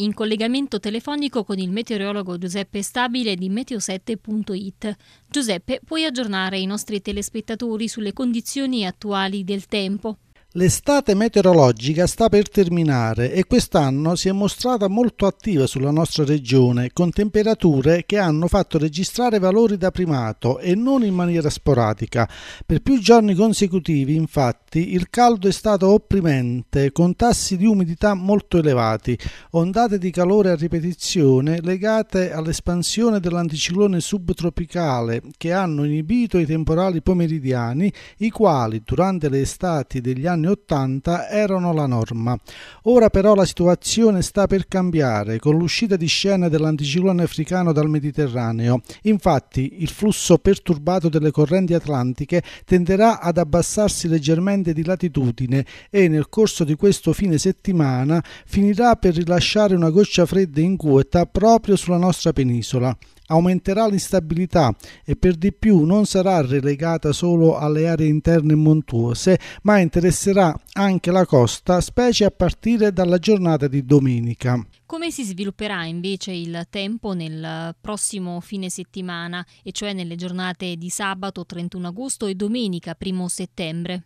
in collegamento telefonico con il meteorologo Giuseppe Stabile di meteo7.it. Giuseppe, puoi aggiornare i nostri telespettatori sulle condizioni attuali del tempo? L'estate meteorologica sta per terminare e quest'anno si è mostrata molto attiva sulla nostra regione, con temperature che hanno fatto registrare valori da primato e non in maniera sporadica. Per più giorni consecutivi, infatti, il caldo è stato opprimente, con tassi di umidità molto elevati, ondate di calore a ripetizione legate all'espansione dell'anticiclone subtropicale che hanno inibito i temporali pomeridiani, i quali durante le estati degli anni 80 erano la norma. Ora però la situazione sta per cambiare con l'uscita di scena dell'anticiclone africano dal Mediterraneo. Infatti il flusso perturbato delle correnti atlantiche tenderà ad abbassarsi leggermente di latitudine e nel corso di questo fine settimana finirà per rilasciare una goccia fredda in quota proprio sulla nostra penisola aumenterà l'instabilità e per di più non sarà relegata solo alle aree interne montuose, ma interesserà anche la costa, specie a partire dalla giornata di domenica. Come si svilupperà invece il tempo nel prossimo fine settimana, e cioè nelle giornate di sabato 31 agosto e domenica 1 settembre?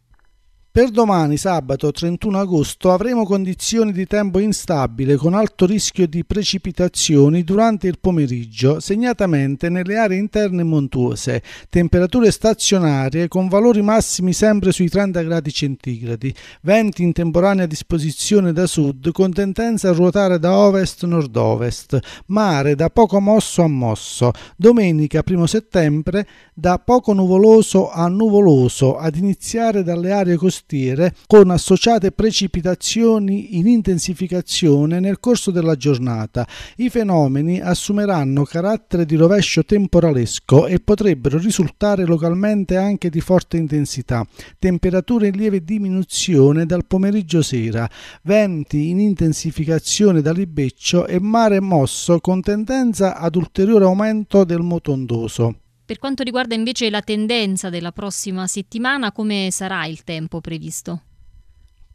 Per domani sabato 31 agosto avremo condizioni di tempo instabile con alto rischio di precipitazioni durante il pomeriggio, segnatamente nelle aree interne montuose, temperature stazionarie con valori massimi sempre sui 30 gradi centigradi, venti in temporanea disposizione da sud con tendenza a ruotare da ovest-nord-ovest, mare da poco mosso a mosso, domenica 1 settembre da poco nuvoloso a nuvoloso ad iniziare dalle aree costiere costiere con associate precipitazioni in intensificazione nel corso della giornata. I fenomeni assumeranno carattere di rovescio temporalesco e potrebbero risultare localmente anche di forte intensità. Temperature in lieve diminuzione dal pomeriggio sera, venti in intensificazione da libeccio e mare mosso con tendenza ad ulteriore aumento del motondoso. Per quanto riguarda invece la tendenza della prossima settimana, come sarà il tempo previsto?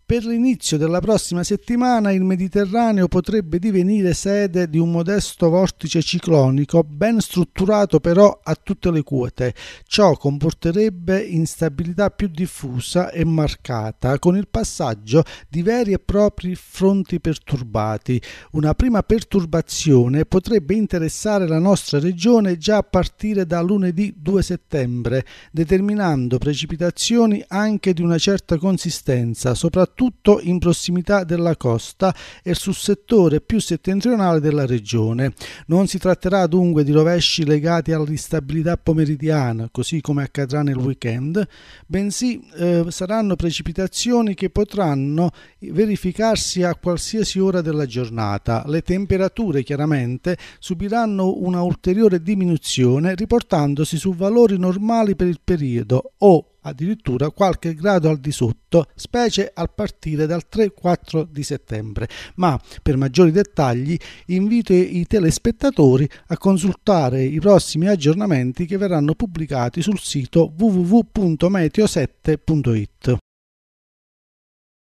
Per l'inizio della prossima settimana il Mediterraneo potrebbe divenire sede di un modesto vortice ciclonico, ben strutturato però a tutte le quote. Ciò comporterebbe instabilità più diffusa e marcata, con il passaggio di veri e propri fronti perturbati. Una prima perturbazione potrebbe interessare la nostra regione già a partire da lunedì 2 settembre, determinando precipitazioni anche di una certa consistenza, soprattutto soprattutto in prossimità della costa e sul settore più settentrionale della regione. Non si tratterà dunque di rovesci legati all'instabilità pomeridiana, così come accadrà nel weekend, bensì eh, saranno precipitazioni che potranno verificarsi a qualsiasi ora della giornata. Le temperature chiaramente subiranno una ulteriore diminuzione riportandosi su valori normali per il periodo o addirittura qualche grado al di sotto, specie al partire dal 3-4 di settembre. Ma per maggiori dettagli invito i telespettatori a consultare i prossimi aggiornamenti che verranno pubblicati sul sito www.meteo7.it.